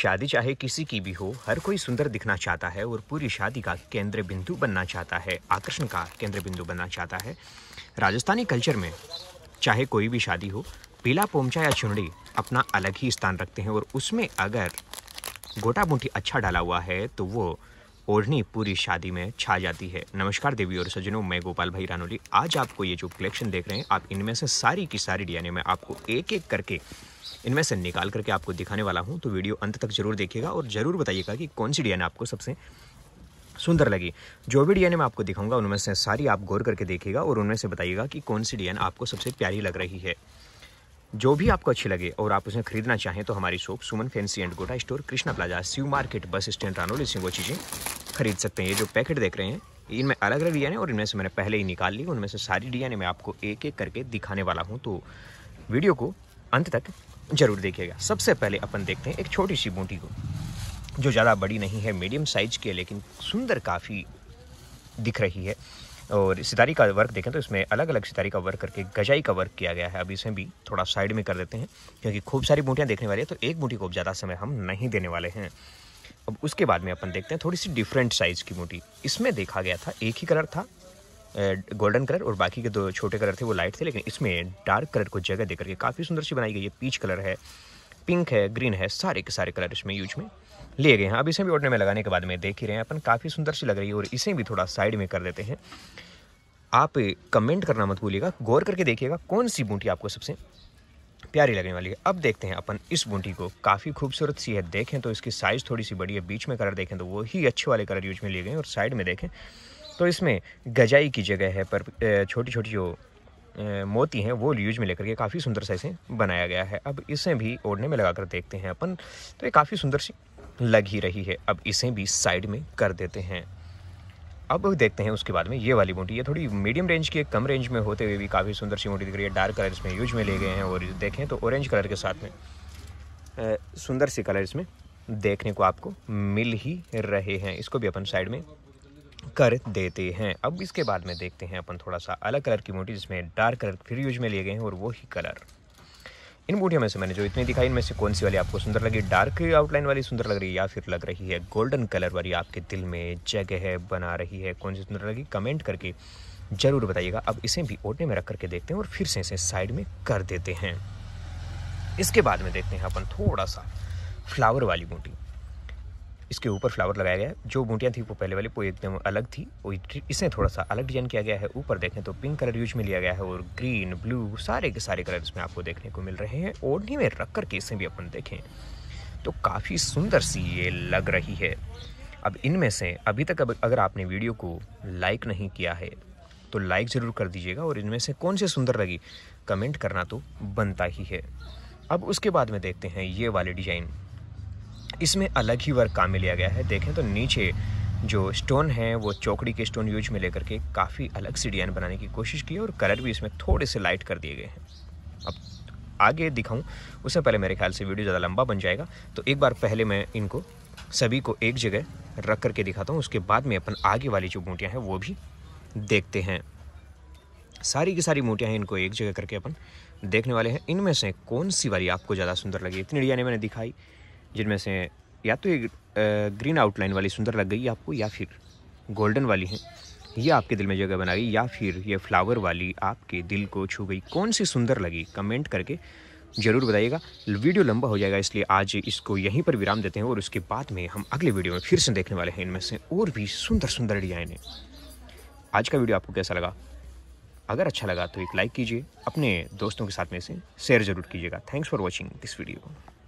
शादी चाहे किसी की भी हो हर कोई सुंदर दिखना चाहता है और पूरी शादी का केंद्र बिंदु बनना चाहता है आकर्षण का केंद्र बिंदु बनना चाहता है राजस्थानी कल्चर में चाहे कोई भी शादी हो पीला पोमचा या चुनड़ी अपना अलग ही स्थान रखते हैं और उसमें अगर गोटा बूटी अच्छा डाला हुआ है तो वो ओढ़नी पूरी शादी में छा जाती है नमस्कार देवी और सज्जनों मैं गोपाल भाई रानोली आज आपको ये जो कलेक्शन देख रहे हैं आप इनमें से सारी की सारी डी में आपको एक एक करके इनमें से निकाल करके आपको दिखाने वाला हूँ तो वीडियो अंत तक जरूर देखिएगा और ज़रूर बताइएगा कि कौन सी डिज़ाइन आपको सबसे सुंदर लगी जो भी डिज़ाइन मैं आपको दिखाऊंगा उनमें से सारी आप गौर करके देखिएगा और उनमें से बताइएगा कि कौन सी डिज़ाइन आपको सबसे प्यारी लग रही है जो भी आपको अच्छी लगे और आप उसे खरीदना चाहें तो हमारी shop Suman fancy and gota store Krishna plaza सीव मार्केट बस स्टैंड रानोली से वो चीज़ें खरीद सकते हैं ये जो पैकेट देख रहे हैं इनमें अलग अलग डिजाइन है और इनमें से मैंने पहले ही निकाल ली उनमें से सारी डिजाइन मैं आपको एक एक करके दिखाने वाला हूँ तो वीडियो को अंत तक ज़रूर देखिएगा सबसे पहले अपन देखते हैं एक छोटी सी बूटी को जो ज़्यादा बड़ी नहीं है मीडियम साइज की है लेकिन सुंदर काफ़ी दिख रही है और सितारी का वर्क देखें तो इसमें अलग अलग सितारी का वर्क करके गजाई का वर्क किया गया है अब इसमें भी थोड़ा साइड में कर देते हैं क्योंकि खूब सारी बूटियाँ देखने वाली है तो एक बूटी को ज़्यादा समय हम नहीं देने वाले हैं अब उसके बाद में अपन देखते हैं थोड़ी सी डिफरेंट साइज़ की बूटी इसमें देखा गया था एक ही कलर था गोल्डन कलर और बाकी के दो छोटे कलर थे वो लाइट थे लेकिन इसमें डार्क कलर को जगह देकर के काफ़ी सुंदर सी बनाई गई है पीच कलर है पिंक है ग्रीन है सारे के सारे कलर इसमें यूज में लिए गए हैं अब इसे भी ओढ़ने में लगाने के बाद में देख ही रहे हैं अपन काफ़ी सुंदर सी लग रही है और इसे भी थोड़ा साइड में कर देते हैं आप कमेंट करना मत भूलिएगा गौर करके देखिएगा कौन सी बूटी आपको सबसे प्यारी लगने वाली है अब देखते हैं अपन इस बूटी को काफ़ी खूबसूरत सी है देखें तो इसकी साइज़ थोड़ी सी बड़ी है बीच में कलर देखें तो वो ही अच्छे वाले कलर यूज में लिए गए और साइड में देखें तो इसमें गजाई की जगह है पर छोटी छोटी जो मोती हैं वो यूज में लेकर के काफ़ी सुंदर सा इसे बनाया गया है अब इसे भी ओढ़ने में लगा कर देखते हैं अपन तो ये काफ़ी सुंदर सी लग ही रही है अब इसे भी साइड में कर देते हैं अब देखते हैं उसके बाद में ये वाली मोटी ये थोड़ी मीडियम रेंज की कम रेंज में होते हुए भी काफ़ी सुंदर सी मोटी दिख रही है डार्क कलर इसमें यूज में ले गए हैं और देखें तो ऑरेंज कलर के साथ में सुंदर सी कलर इसमें देखने को आपको मिल ही रहे हैं इसको भी अपन साइड में कर देते हैं अब इसके बाद में देखते हैं अपन थोड़ा सा अलग कलर की मोटी जिसमें डार्क कलर फिर यूज में लिए गए हैं और वही कलर इन बूटियों में से मैंने जो इतनी दिखाई इनमें से कौन सी वाली आपको सुंदर लगी डार्क आउटलाइन वाली सुंदर लग रही है या फिर लग रही है गोल्डन कलर वाली आपके दिल में जगह है बना रही है कौन सी सुंदर लगी कमेंट करके ज़रूर बताइएगा अब इसे भी ओटने में रख करके देखते हैं और फिर से इसे साइड में कर देते हैं इसके बाद में देखते हैं अपन थोड़ा सा फ्लावर वाली बूटी इसके ऊपर फ्लावर लगाया गया है जो बूटियाँ थी वो पहले वाली वो एकदम अलग थी वो इसे थोड़ा सा अलग डिजाइन किया गया है ऊपर देखें तो पिंक कलर यूज में लिया गया है और ग्रीन ब्लू सारे के सारे कलर इसमें आपको देखने को मिल रहे हैं ओढ़नी में रख कर इसे भी अपन देखें तो काफ़ी सुंदर सी ये लग रही है अब इनमें से अभी तक अगर आपने वीडियो को लाइक नहीं किया है तो लाइक ज़रूर कर दीजिएगा और इनमें से कौन सी सुंदर लगी कमेंट करना तो बनता ही है अब उसके बाद में देखते हैं ये वाले डिज़ाइन इसमें अलग ही वर्क काम में लिया गया है देखें तो नीचे जो स्टोन है वो चौकड़ी के स्टोन यूज में लेकर के काफ़ी अलग सी डिज़ाइन बनाने की कोशिश की और कलर भी इसमें थोड़े से लाइट कर दिए गए हैं अब आगे दिखाऊं उससे पहले मेरे ख्याल से वीडियो ज़्यादा लंबा बन जाएगा तो एक बार पहले मैं इनको सभी को एक जगह रख करके दिखाता हूँ उसके बाद में अपन आगे वाली जो मूटियाँ हैं वो भी देखते हैं सारी की सारी मूटियाँ हैं इनको एक जगह करके अपन देखने वाले हैं इनमें से कौन सी वाली आपको ज़्यादा सुंदर लगी इतनी डिजाइने मैंने दिखाई जिनमें से या तो ये ग्रीन आउटलाइन वाली सुंदर लग गई आपको या फिर गोल्डन वाली है ये आपके दिल में जगह बनाई या फिर ये फ्लावर वाली आपके दिल को छू गई कौन सी सुंदर लगी कमेंट करके ज़रूर बताइएगा वीडियो लंबा हो जाएगा इसलिए आज इसको यहीं पर विराम देते हैं और उसके बाद में हम अगले वीडियो में फिर से देखने वाले हैं इनमें से और भी सुंदर सुंदर डिजाइन है आज का वीडियो आपको कैसा लगा अगर अच्छा लगा तो एक लाइक कीजिए अपने दोस्तों के साथ में इसे शेयर ज़रूर कीजिएगा thanks for watching this video